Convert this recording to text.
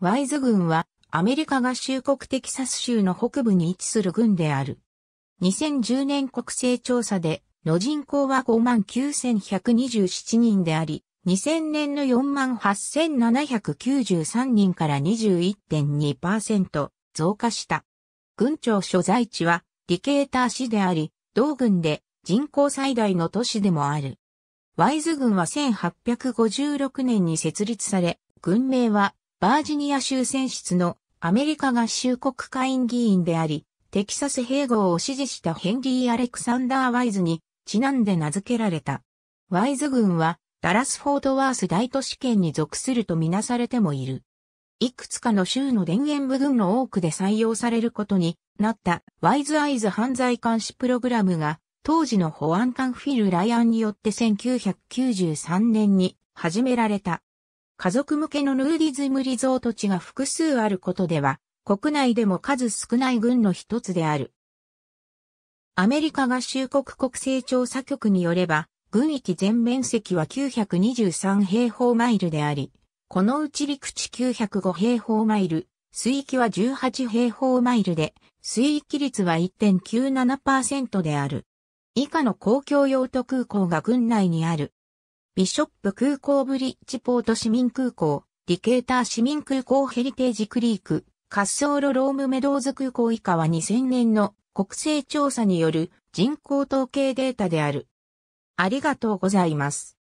ワイズ軍はアメリカ合衆国テキサス州の北部に位置する軍である。2010年国勢調査での人口は59,127人であり、2000年の48,793人から21.2%増加した。軍庁所在地はデケーター市であり、同軍で人口最大の都市でもある。ワイズ軍は1856年に設立され、軍名はバージニア州選出のアメリカ合衆国会員議員であり、テキサス併合を支持したヘンリー・アレクサンダー・ワイズにちなんで名付けられた。ワイズ軍はダラス・フォートワース大都市圏に属するとみなされてもいる。いくつかの州の田園部軍の多くで採用されることになったワイズ・アイズ犯罪監視プログラムが当時の保安官フィル・ライアンによって1993年に始められた。家族向けのヌーディズムリゾート地が複数あることでは、国内でも数少ない軍の一つである。アメリカ合衆国国勢調査局によれば、軍域全面積は923平方マイルであり、このうち陸地905平方マイル、水域は18平方マイルで、水域率は1.97%である。以下の公共用途空港が軍内にある。ビショップ空港ブリッジポート市民空港、リケーター市民空港ヘリテージクリーク、滑走路ロームメドーズ空港以下は2000年の国勢調査による人口統計データである。ありがとうございます。